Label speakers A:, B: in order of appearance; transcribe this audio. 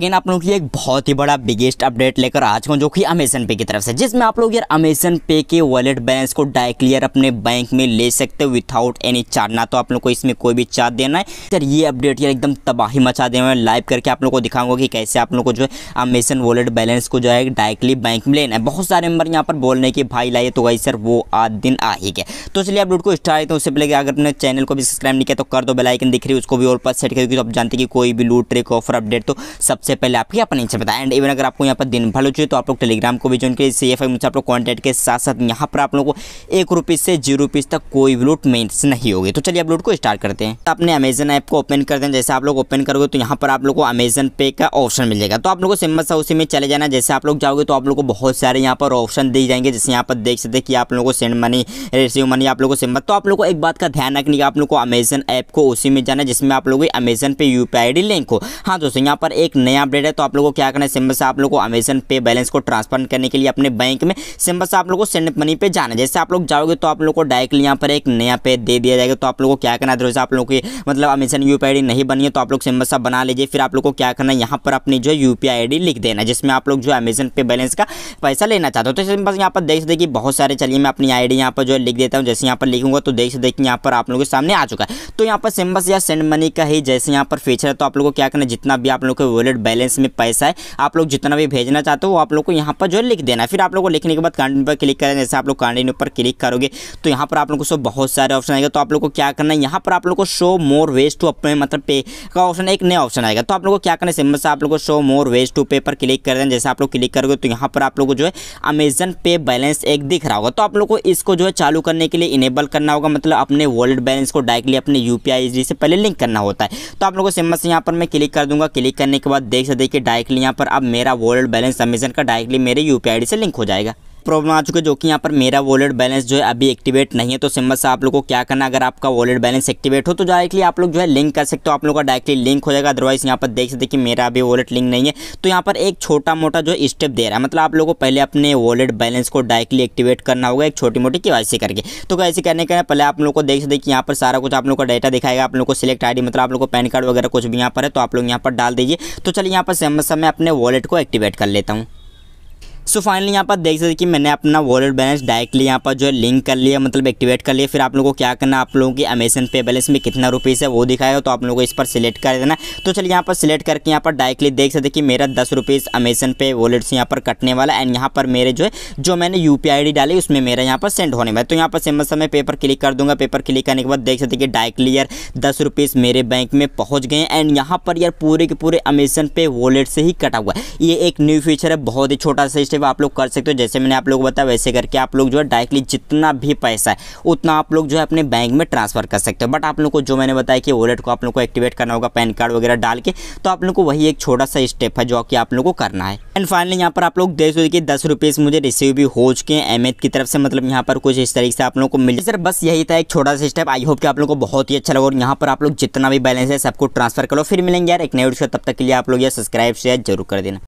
A: again आप लोगों की एक बहुत ही बड़ा बिगेस्ट अपडेट लेकर आ चुका हूँ जो कि अमेजन पे की तरफ से जिसमें आप लोग यार अमेजन पे के वॉलेट बैलेंस को डायरेक्टली यार अपने बैंक में ले सकते हो विथआउट एनी चार्ज ना तो आप लोग को इसमें कोई भी चार्ज देना है यार ये अपडेट यार एकदम तबाही मचा दे है लाइव करके आप लोग को दिखाऊंगा कि कैसे आप लोग को जो है अमेजन वॉलेट बैलेंस को जो है डायरेक्टली बैंक में लेना है बहुत सारे मेम्बर यहाँ पर बोल रहे हैं कि भाई लाइए तो भाई सर वो आज दिन आ ही गया तो चलिए अपडेट को स्टार्ट करते हैं उससे पहले अगर अपने चैनल को भी सब्सक्राइब नहीं किया तो कर दो बेलाइकन दिख रही है उसको भी और पास सेट करके आप जानते कि कोई भी लूट ट्रिक ऑफर अपडेट तो सबसे सबसे पहले आपकी अपने इच्छा बताएं एंड इवन अगर आपको यहाँ पर दिन भर हो चाहिए तो आप लोग टेलीग्राम को भी ज्वाइन करिए सी एफ आप लोग कॉन्टैक्ट के साथ साथ यहाँ पर आप लोगों को एक रुपीज़ से जीरो रुपीज़ तक कोई भी लूट मेन्स नहीं होगी तो चलिए आप लूट को स्टार्ट करते हैं तो अपने अमेजन ऐप को ओपन कर दें जैसे आप लोग ओपन करोगे तो यहाँ पर आप लोग को अमेजन पे का ऑप्शन मिल जाएगा तो आप लोग को सिम्बल सा उसी में चले जाना जैसे आप लोग जाओगे तो आप लोग को बहुत सारे यहाँ पर ऑप्शन दिए जाएंगे जैसे यहाँ पर देख सकते हैं कि आप लोगों को सेंड मनी रिसीव मनी आप लोग को सिम्बल तो आप लोग को एक बात का ध्यान रखने की आप लोग को अमेजन ऐप को उसी में जाना जिसमें आप लोग अमेजन पे यू पी लिंक हो हाँ दोस्तों यहाँ पर एक नया नया अपडेट है तो आप लोगों को क्या करना है सिंपल से आप लोगों को अमेजन पे बैलेंस को ट्रांसफर करने के लिए अपने बैंक में सिंपल से आप लोगों को सेंड मनी पे जाना जैसे आप लोग जाओगे तो आप लोग को डायरेक्टली यहाँ पर एक नया पे दे दिया जाएगा तो आप लोग को क्या करना है आप लोगों की मतलब अमेजन यू पी नहीं बनी है तो आप लोग सिंपल सा बना लीजिए फिर आप लोग को क्या करना है यहाँ पर अपनी जो यू पी लिख देना जिसमें आप लोग जो अमेजन पे बैलेंस का पैसा लेना चाहते हो तो सिंपल यहाँ पर देख सकते कि बहुत सारे चलिए मैं अपनी आई डी पर जो लिख देता हूँ जैसे यहाँ पर लिखूंगा तो देख सकते कि यहाँ पर आप लोगों के सामने आ चुका है तो यहाँ पर सिंबस या सेंड मनी का ही जैसे यहाँ पर फीचर है तो आप लोग को क्या करना जितना भी आप लोगों के वॉलेट बैलेंस में पैसा है आप लोग जितना भी भेजना चाहते हो आप लोग को यहाँ पर जो लिख देना फिर आप लोग को लिखने के बाद कंटिन्यू पर क्लिक करें जैसे आप लोग कंटिन्यू पर क्लिक करोगे तो यहाँ पर आप लोग को सो बहुत सारे ऑप्शन आएगा तो आप लोग को क्या करना है यहाँ पर आप लोग को शो मोर वेज टू अपने मतलब पे का ऑप्शन एक नया ऑप्शन आएगा तो आप लोग को क्या करना है सिंपल से आप लोग को शो मोर वेज टू पे पर क्लिक कर देना जैसे आप लोग क्लिक करोगे तो यहाँ पर आप लोग को जो है अमेजन पे बैलेंस एक दिख रहा होगा तो आप लोग को इसको जो है चालू करने के लिए इनेबल करना होगा मतलब अपने वॉलेट बैलेंस को डायरेक्टली अपने यू पी से पहले लिंक करना होता है तो आप लोग को सिम्बल से यहाँ पर मैं क्लिक कर दूंगा क्लिक करने के बाद देख सकते कि डायरेक्टली यहाँ पर अब मेरा वॉलेट बैलेंस सबमिशन का डायरेक्टली मेरे यू से लिंक हो जाएगा प्रॉब्लम आ चुकी है जो कि यहाँ पर मेरा वॉलेट बैलेंस जो है अभी एक्टिवेट नहीं है तो सिंबल से आप लोग को क्या करना अगर आपका वॉलेट बैलेंस एक्टिवेट हो तो डायरेक्टली आप लोग जो है लिंक कर सकते हो आप लोग का डायरेक्टली लिंक हो जाएगा अदरवाइज यहाँ पर देख सकते कि मेरा अभी वॉलेट लिंक नहीं है तो यहाँ पर एक छोटा मोटा जो स्टेप दे रहा है मतलब आप लोग को पहले अपने वॉलेट बैलेंस को डायरेक्टली एक्टिवेट करना होगा एक छोटी मोटी के करके तो कैसे करने के पहले आप लोग को देख सकते कि यहाँ पर सारा कुछ आप लोग का डाटा दिखाएगा आप लोग को सिलेक्ट आई मतलब आप लोग को पैन कार्ड वगैरह कुछ भी यहाँ पर है तो आप लोग यहाँ पर डाल दीजिए तो चलिए यहाँ पर सिंबल से मैं अपने वॉलेट को एक्टिवेट कर लेता हूँ सो फाइनली यहाँ पर देख सकते कि मैंने अपना वॉलेट बैलेंस डायरेक्टली यहाँ पर जो है लिंक कर लिया मतलब एक्टिवेट कर लिया फिर आप लोगों को क्या करना आप लोगों की अमेजन पे बैलेंस में कितना रुपीज़ है वो दिखाया तो आप लोगों को इस पर सिलेक्ट कर देना तो चलिए यहाँ पर सिलेक्ट करके यहाँ पर डायरेक्टली देख सकते कि मेरा दस रुपीज़ अमेजन पे वॉलेट से यहाँ पर कटने वाला एंड यहाँ पर मेरे जो है जो मैंने यू पी डाली उसमें मेरा यहाँ पर सेंड होने वाला तो यहाँ पर सिंपल समय मैं पेपर क्लिक कर दूंगा पेपर क्लिक करने के बाद देख सकते कि डायरेक्टली यार दस रुपीज़ मेरे बैंक में पहुँच गए एंड यहाँ पर यार पूरे के पूरे अमेजन पे वॉलेट से ही कटा हुआ है ये एक न्यू फीचर है बहुत ही छोटा सा सिर्फ आप लोग कर सकते हो जैसे मैंने आप लोग बताया वैसे करके आप लोग जो है डायरेक्टली जितना भी पैसा है उतना आप लोग जो है अपने बैंक में ट्रांसफर कर सकते हो बट आप लोग को जो मैंने बताया कि वॉलेट को आप लोग को एक्टिवेट करना होगा पैन कार्ड वगैरह डाल के तो आप लोग को वही एक छोटा सा स्टेप है जो कि आप लोग को करना है एंड फाइनली यहाँ पर आप लोग देख सकते दस रुपीज़ मुझे रिसीव भी हो चुके हैं एम की तरफ से मतलब यहाँ पर कुछ इस तरीके से आप लोगों को मिल सर बस यही था एक छोटा सा स्टेप आई होप कि आप लोगों को बहुत ही अच्छा लगा और यहाँ पर आप लोग जितना भी बैलेंस है सबको ट्रांसफर करो फिर मिलेंगे यार एक नए वीडियो तब तक के लिए आप लोग यह सब्सक्राइब शेयर जरूर कर देना